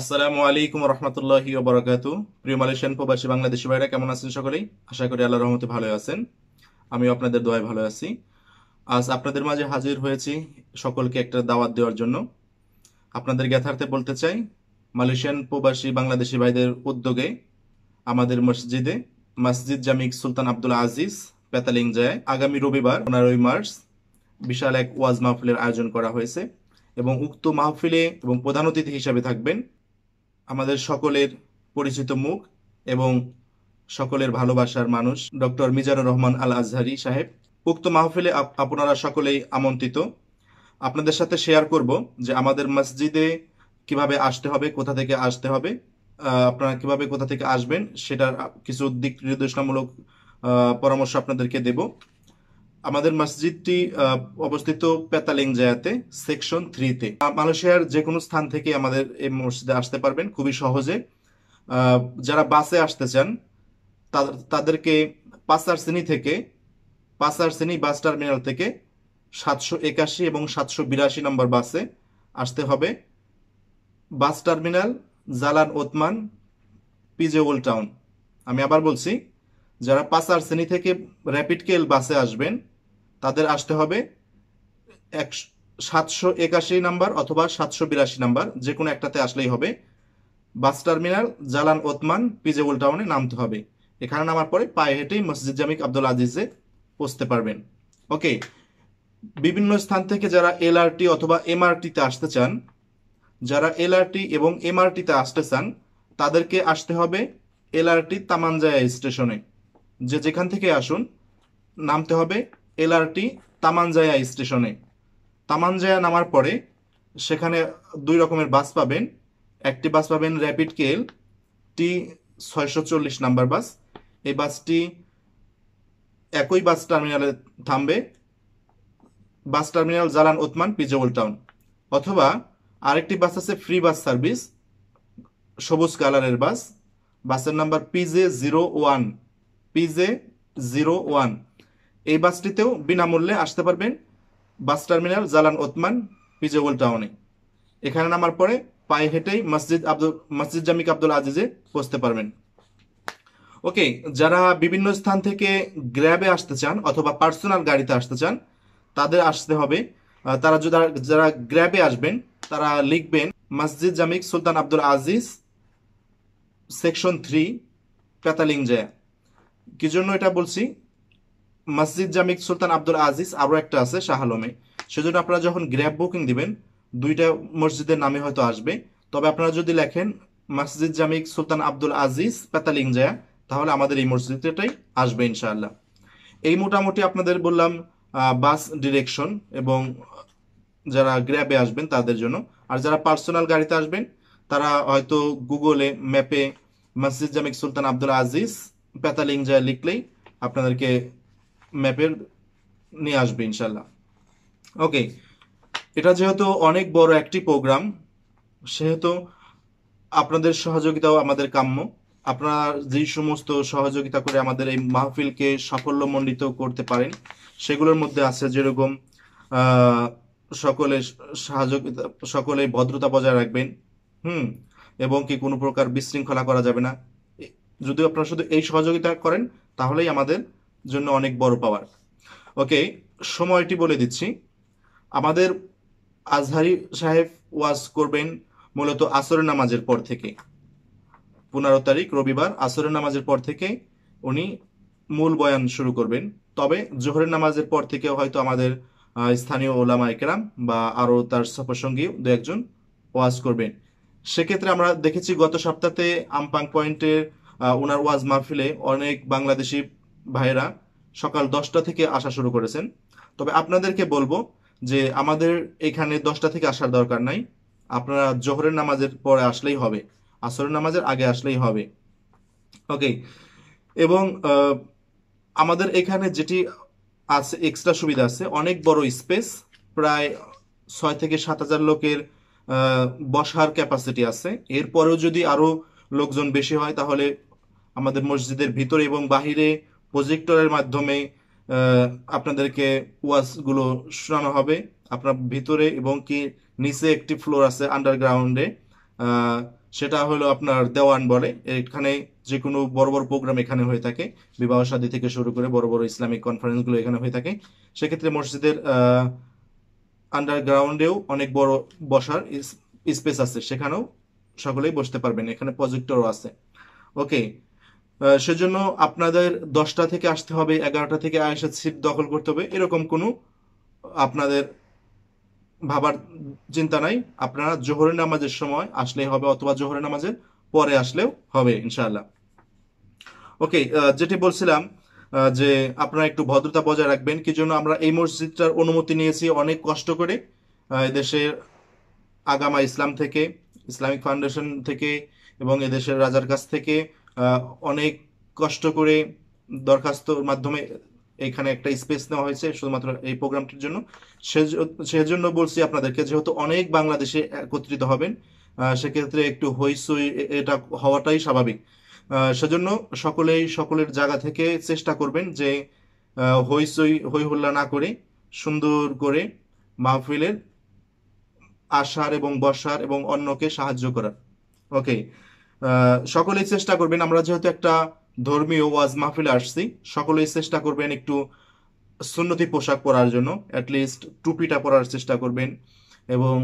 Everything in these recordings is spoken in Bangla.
আসসালামু আলাইকুম রহমতুল্লাহি বরাকাত প্রিয় মালয়েশিয়ান প্রবাসী বাংলাদেশী ভাইরা কেমন আছেন সকলেই আশা করি আল্লাহ রহমতে ভালো আছেন আমি আপনাদের দোয়ায় ভালো আছি আজ আপনাদের মাঝে হাজির হয়েছি সকলকে একটা দাওয়াত দেওয়ার জন্য আপনাদের জ্ঞাতার্থে বলতে চাই মালয়েশিয়ান প্রবাসী বাংলাদেশী ভাইদের উদ্যোগে আমাদের মসজিদে Masjid Jamek Sultan Abdul Aziz Petaling Jaya আগামী রবিবার পনেরোই মার্চ বিশাল এক ওয়াজ মাহফিলের আয়োজন করা হয়েছে এবং উক্ত মাহফিলে এবং প্রধান অতিথি হিসাবে থাকবেন আমাদের সকলের পরিচিত মুখ এবং সকলের ভালোবাসার মানুষ ডক্টর মিজানুর রহমান আল আজহারি সাহেব উক্ত মাহফিলে আপনারা সকলেই আমন্ত্রিত আপনাদের সাথে শেয়ার করব যে আমাদের মসজিদে কিভাবে আসতে হবে কোথা থেকে আসতে হবে আপনারা কিভাবে কোথা থেকে আসবেন সেটার কিছু দিক নির্দেশনামূলক পরামর্শ আপনাদেরকে দেব আমাদের মসজিদটি অবস্থিত পেতালিং জায়াতে সেকশন থ্রিতে মালয়েশিয়ার যে কোনো স্থান থেকে আমাদের এই মসজিদে আসতে পারবেন খুবই সহজে যারা বাসে আসতে চান তাদেরকে শ্রেণী থেকে শ্রেণী বাস টার্মিনাল থেকে সাতশো একাশি এবং সাতশো বিরাশি নম্বর বাসে আসতে হবে bus terminal Jalan Othman PJ old town আমি আবার বলছি যারা পাসার শ্রেণী থেকে র্যাপিড কেল বাসে আসবেন তাদের আসতে হবে এক সাতশো একাশি নাম্বার অথবা সাতশো বিরাশি নাম্বার যে কোনো একটাতে আসলেই হবে বাস টার্মিনাল জালান ওতমান পিজেবল টাউনে নামতে হবে এখানে নামার পরে পায়ে হেঁটেই মসজিদ জামিক আব্দুল আজিজে পৌঁছতে পারবেন ওকে বিভিন্ন স্থান থেকে যারা এলআরটি অথবা এমআরটিতে আসতে চান যারা এলআরটি এবং এমআরটিতে আসতে চান তাদেরকে আসতে হবে এলআরটি তামানজায়া স্টেশনে যে যেখান থেকে আসুন নামতে হবে এলআরটি তামানজায়া স্টেশনে তামানজায়া নামার পরে সেখানে দুই রকমের বাস পাবেন একটি বাস পাবেন র্যাপিড কেএল টি ছয়শো চল্লিশ নাম্বার বাস এই বাসটি একই বাস টার্মিনালে থামবে bus terminal Jalan Othman PJ old town অথবা আরেকটি বাস আছে ফ্রি বাস সার্ভিস সবুজ কালারের বাস বাসের number PJ zero one PJ zero one এই বাসটিতেও বিনামূল্যে আসতে পারবেন বাস টার্মিনাল জালান ওতমান পিজেবল টাউনে এখানে নামার পরে পায়ে হেঁটেই মসজিদ আব্দুল মসজিদ জামিক আব্দুল আজিজে পৌঁছতে পারবেন ওকে যারা বিভিন্ন স্থান থেকে গ্র্যাবে আসতে চান অথবা পার্সোনাল গাড়িতে আসতে চান তাদের আসতে হবে তারা যারা গ্র্যাবে আসবেন তারা লিখবেন Masjid Jamek Sultan Abdul Aziz section three Petaling Jaya কি জন্য এটা বলছি মসজিদ জামিক সুলতান আব্দুল আজিজ আরও একটা আছে শাহ আলমে সেজন্য আপনারা যখন গ্র্যাব বুকিং দিবেন দুইটা মসজিদের নামে হয়তো আসবে তবে আপনারা যদি লেখেন মসজিদ জামিক সুলতান আব্দুল আজিজ জায়া তাহলে আমাদের এই মসজিদটাই আসবে ইনশাআল্লাহ এই মোটামুটি আপনাদের বললাম বাস ডিরেকশন এবং যারা গ্র্যাবে আসবেন তাদের জন্য আর যারা পার্সোনাল গাড়িতে আসবেন তারা হয়তো গুগলে ম্যাপে মসজিদ জামিক সুলতান আব্দুল আজিজ জায়া লিখলেই আপনাদেরকে ম্যাপের নিয়ে আসবে ইনশাল্লাহ ওকে এটা যেহেতু অনেক বড় একটি প্রোগ্রাম সেহেতু আপনাদের সহযোগিতাও আমাদের কাম্য আপনারা যে সমস্ত সহযোগিতা করে আমাদের এই মাহফিলকে সাফল্যমণ্ডিত করতে পারেন সেগুলোর মধ্যে আছে যেরকম সকলে সহযোগিতা সকলে ভদ্রতা বজায় রাখবেন হুম এবং কি কোনো প্রকার বিশৃঙ্খলা করা যাবে না যদি আপনারা শুধু এই সহযোগিতা করেন তাহলেই আমাদের জন্য অনেক বড় পাওয়ার ওকে সময়টি বলে দিচ্ছি আমাদের আজহারি সাহেব ওয়াজ করবেন মূলত আসরের নামাজের পর থেকে পনেরো তারিখ রবিবার আসরের নামাজের পর থেকে উনি মূল বয়ান শুরু করবেন তবে জোহরের নামাজের পর থেকে হয়তো আমাদের স্থানীয় ওলামা একরাম বা আরও তার সফরসঙ্গী দু একজন ওয়াজ করবেন সেক্ষেত্রে আমরা দেখেছি গত সপ্তাহে আমপাং পয়েন্টের ওনার ওয়াজ মাহফিলে অনেক বাংলাদেশি ভাইরা সকাল দশটা থেকে আসা শুরু করেছেন তবে আপনাদেরকে বলবো যে আমাদের এখানে দশটা থেকে আসার দরকার নাই আপনারা জোহরের নামাজের পরে আসলেই হবে আসরের নামাজের আগে আসলেই হবে ওকে এবং আমাদের এখানে যেটি আছে এক্সট্রা সুবিধা আছে অনেক বড় স্পেস প্রায় ছয় থেকে সাত হাজার লোকের বসার ক্যাপাসিটি আছে এরপরেও যদি আরও লোকজন বেশি হয় তাহলে আমাদের মসজিদের ভিতরে এবং বাহিরে প্রজেক্টরের মাধ্যমে আপনাদেরকে ওয়াশগুলো শোনানো হবে আপনার ভিতরে এবং কি নিচে একটি ফ্লোর আছে আন্ডারগ্রাউন্ডে সেটা হলো আপনার দেওয়ান বলে এখানে যে কোনো বড় বড় প্রোগ্রাম এখানে হয়ে থাকে বিবাহ শাদী থেকে শুরু করে বড় বড় ইসলামিক কনফারেন্সগুলো এখানে হয়ে থাকে সেক্ষেত্রে মসজিদের আন্ডারগ্রাউন্ডেও অনেক বড় বসার স্পেস আছে সেখানেও সকলেই বসতে পারবেন এখানে প্রজেক্টরও আছে ওকে সেজন্য আপনাদের দশটা থেকে আসতে হবে এগারোটা থেকে আয়েসা সিট দখল করতে হবে এরকম কোনো আপনাদের ভাবার চিন্তা নাই আপনারা জোহরের নামাজের সময় আসলেই হবে অথবা জোহরের নামাজের পরে আসলেও হবে ইনশাল্লাহ ওকে যেটি বলছিলাম যে আপনারা একটু ভদ্রতা বজায় রাখবেন কি জন্য আমরা এই মসজিদটার অনুমতি নিয়েছি অনেক কষ্ট করে এদেশের আগামা ইসলাম থেকে ইসলামিক ফাউন্ডেশন থেকে এবং এদেশের রাজার কাছ থেকে অনেক কষ্ট করে দরখাস্তর মাধ্যমে এখানে একটা স্পেস নেওয়া হয়েছে শুধুমাত্র এই প্রোগ্রামটির জন্য সেজন্য বলছি আপনাদেরকে যেহেতু অনেক বাংলাদেশে একত্রিত হবেন সেক্ষেত্রে একটু হইসই এটা হওয়াটাই স্বাভাবিক সেজন্য সকলেই সকলের জায়গা থেকে চেষ্টা করবেন যে হইসই হই হল্লা না করে সুন্দর করে মাহফিলের আসার এবং বসার এবং অন্যকে সাহায্য করার ওকে সকলেই চেষ্টা করবেন আমরা যেহেতু একটা ধর্মীয় ওয়াজ মাহফিলে আসছি সকলেই চেষ্টা করবেন একটু সুন্নতি পোশাক পরার জন্য অ্যাটলিস্ট টুপিটা পরার চেষ্টা করবেন এবং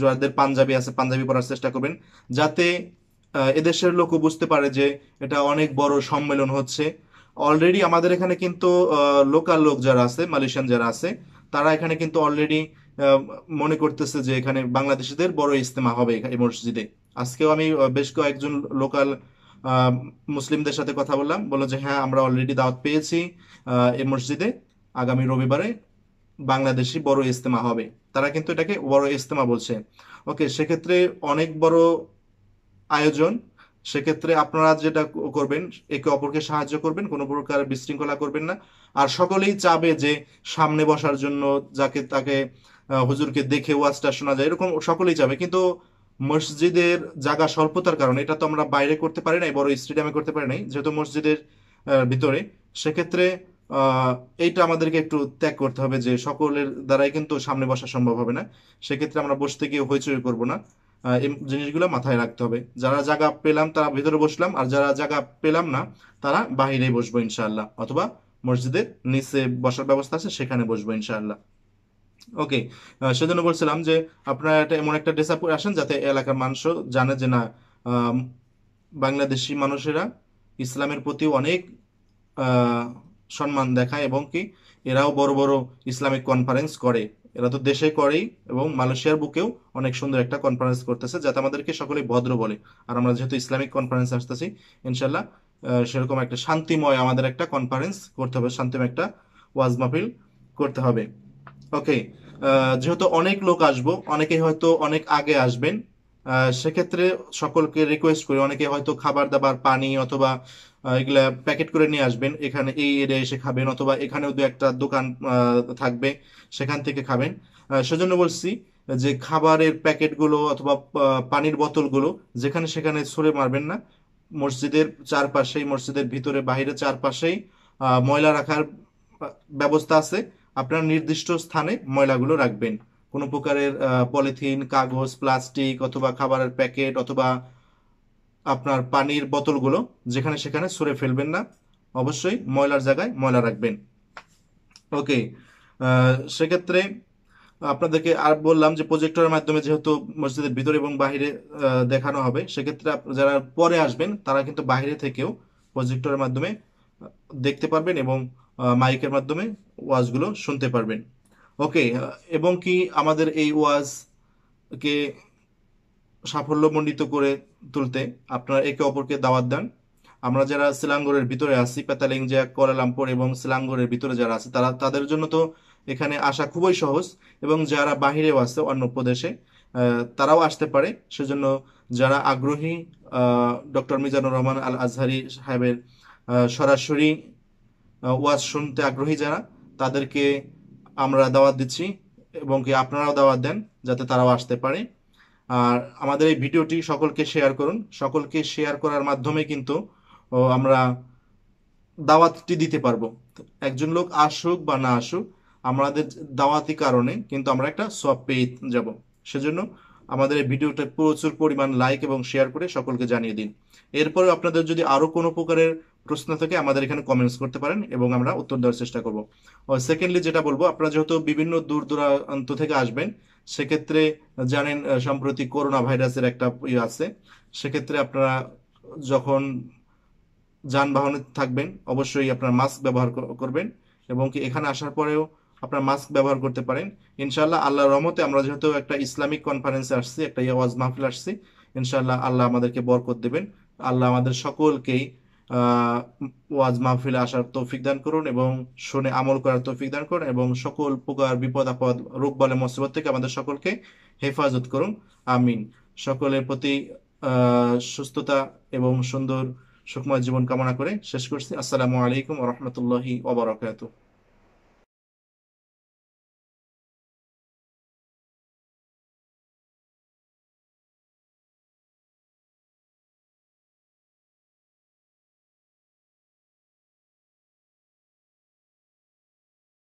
যাদের পাঞ্জাবি আছে পাঞ্জাবি পরার চেষ্টা করবেন যাতে এদেশের লোকও বুঝতে পারে যে এটা অনেক বড় সম্মেলন হচ্ছে অলরেডি আমাদের এখানে কিন্তু লোকাল লোক যারা আছে মালয়েশিয়ান যারা আছে তারা এখানে কিন্তু অলরেডি মনে করতেছে যে এখানে বাংলাদেশিদের বড় ইজতেমা হবে এই মসজিদে আজকেও আমি বেশ কয়েকজন লোকাল মুসলিমদের সাথে কথা বললাম বললো যে হ্যাঁ আমরা অলরেডি দাওয়াত পেয়েছি এ মসজিদে আগামী রবিবারে বাংলাদেশি বড় ইজতেমা হবে তারা কিন্তু এটাকে বড় ইজতেমা বলছে ওকে সেক্ষেত্রে অনেক বড় আয়োজন সেক্ষেত্রে আপনারা যেটা করবেন একে অপরকে সাহায্য করবেন কোনো প্রকার বিশৃঙ্খলা করবেন না আর সকলেই চাবে যে সামনে বসার জন্য যাকে তাকে হুজুরকে দেখে ওয়াজটা শোনা যায় এরকম সকলেই চাবে কিন্তু মসজিদের জায়গা স্বল্পতার কারণে এটা তো আমরা বাইরে করতে পারি নাই বড় স্টেডিয়ামে করতে পারি নাই যেহেতু মসজিদের ভিতরে সেক্ষেত্রে এইটা আমাদেরকে একটু ত্যাগ করতে হবে যে সকলের দ্বারাই কিন্তু সামনে বসা সম্ভব হবে না সেক্ষেত্রে আমরা বসতে গিয়ে হইচই করবো না এই জিনিসগুলো মাথায় রাখতে হবে যারা জায়গা পেলাম তারা ভিতরে বসলাম আর যারা জায়গা পেলাম না তারা বাহিরে বসবো ইনশাআল্লাহ অথবা মসজিদের নিচে বসার ব্যবস্থা আছে সেখানে বসবো ইনশাআল্লাহ ওকে সেজন্য বলছিলাম যে আপনারা একটা এমন একটা ড্রেস আসেন যাতে এলাকার মানুষ জানে যে না বাংলাদেশি মানুষেরা ইসলামের প্রতি অনেক সম্মান দেখায় এবং কি এরাও বড় বড় ইসলামিক কনফারেন্স করে এরা তো দেশে করেই এবং মালয়েশিয়ার বুকেও অনেক সুন্দর একটা কনফারেন্স করতেছে যাতে আমাদেরকে সকলেই ভদ্র বলে আর আমরা যেহেতু ইসলামিক কনফারেন্স আসতেছি ইনশাল্লাহ সেরকম একটা শান্তিময় আমাদের একটা কনফারেন্স করতে হবে শান্তিময় একটা ওয়াজ মাহফিল করতে হবে ওকে যেহেতু অনেক লোক আসবো অনেকে হয়তো অনেক আগে আসবেন সেক্ষেত্রে সকলকে রিকোয়েস্ট করি অনেকে হয়তো খাবার দাবার পানি অথবা এগুলা প্যাকেট করে নিয়ে আসবেন এখানে এই এরিয়া এসে খাবেন অথবা এখানেও দু একটা দোকান থাকবে সেখান থেকে খাবেন সেজন্য বলছি যে খাবারের প্যাকেটগুলো অথবা পানির বোতলগুলো যেখানে সেখানে ছুঁড়ে মারবেন না মসজিদের চারপাশেই মসজিদের ভিতরে বাহিরে চারপাশেই ময়লা রাখার ব্যবস্থা আছে আপনার নির্দিষ্ট স্থানে ময়লাগুলো রাখবেন কোনো প্রকারের পলিথিন কাগজ প্লাস্টিক অথবা খাবারের প্যাকেট অথবা আপনার পানির বোতলগুলো যেখানে সেখানে সরে ফেলবেন না অবশ্যই ময়লার জায়গায় ময়লা রাখবেন ওকে সেক্ষেত্রে আপনাদেরকে আর বললাম যে প্রজেক্টরের মাধ্যমে যেহেতু মসজিদের ভিতরে এবং বাহিরে দেখানো হবে সেক্ষেত্রে যারা পরে আসবেন তারা কিন্তু বাহিরে থেকেও প্রজেক্টরের মাধ্যমে দেখতে পারবেন এবং মাইকের মাধ্যমে ওয়াজগুলো শুনতে পারবেন ওকে এবং কি আমাদের এই ওয়াজকে সাফল্যমণ্ডিত করে তুলতে আপনারা একে অপরকে দাওয়াত দেন আমরা যারা শিলাঙ্গরের ভিতরে আছি পেতালিংজা কোয়ালালামপুর এবং শিলাঙ্গরের ভিতরে যারা আছে তারা তাদের জন্য তো এখানে আসা খুবই সহজ এবং যারা বাহিরেও আছে অন্য প্রদেশে তারাও আসতে পারে সেজন্য যারা আগ্রহী ডক্টর মিজানুর রহমান আল আজহারি সাহেবের সরাসরি ওয়াজ শুনতে আগ্রহী যারা তাদেরকে আমরা দাওয়াত দিচ্ছি এবং কি আপনারাও দাওয়াত দেন যাতে তারাও আসতে পারে আর আমাদের এই ভিডিওটি সকলকে শেয়ার করুন সকলকে শেয়ার করার মাধ্যমে কিন্তু আমরা দাওয়াতটি দিতে পারবো একজন লোক আসুক বা না আসুক আমাদের দাওয়াতি কারণে কিন্তু আমরা একটা সব পেয়ে যাব সেজন্য আমাদের এই ভিডিওটা প্রচুর পরিমাণ লাইক এবং শেয়ার করে সকলকে জানিয়ে দিন এরপরে আপনাদের যদি আরও কোনো প্রকারের প্রশ্ন থাকে আমাদের এখানে কমেন্টস করতে পারেন এবং আমরা উত্তর দেওয়ার চেষ্টা করব সেকেন্ডলি যেটা বলবো আপনারা যেহেতু বিভিন্ন দূর দূরান্ত থেকে আসবেন সেক্ষেত্রে জানেন সম্প্রতি করোনা ভাইরাসের একটা ইয়ে আছে সেক্ষেত্রে আপনারা যখন যানবাহনে থাকবেন অবশ্যই আপনার মাস্ক ব্যবহার করবেন এবং কি এখানে আসার পরেও আপনার মাস্ক ব্যবহার করতে পারেন ইনশাল্লাহ আল্লাহ রহমতে আমরা যেহেতু একটা ইসলামিক কনফারেন্সে আসছি একটা ইয়াওয়াজ মাহফিল আসছি ইনশাল্লাহ আল্লাহ আমাদেরকে বরকত দেবেন আল্লাহ আমাদের সকলকেই ওয়াজ মাহফিলে আসার তৌফিক দান করুন এবং শুনে আমল করার তৌফিক দান করুন এবং সকল প্রকার বিপদ আপদ রোগ বলে মসিবত থেকে আমাদের সকলকে হেফাজত করুন আমিন সকলের প্রতি সুস্থতা এবং সুন্দর সুখময় জীবন কামনা করে শেষ করছি আসসালামু আলাইকুম রহমতুল্লাহি ওবরাকাতু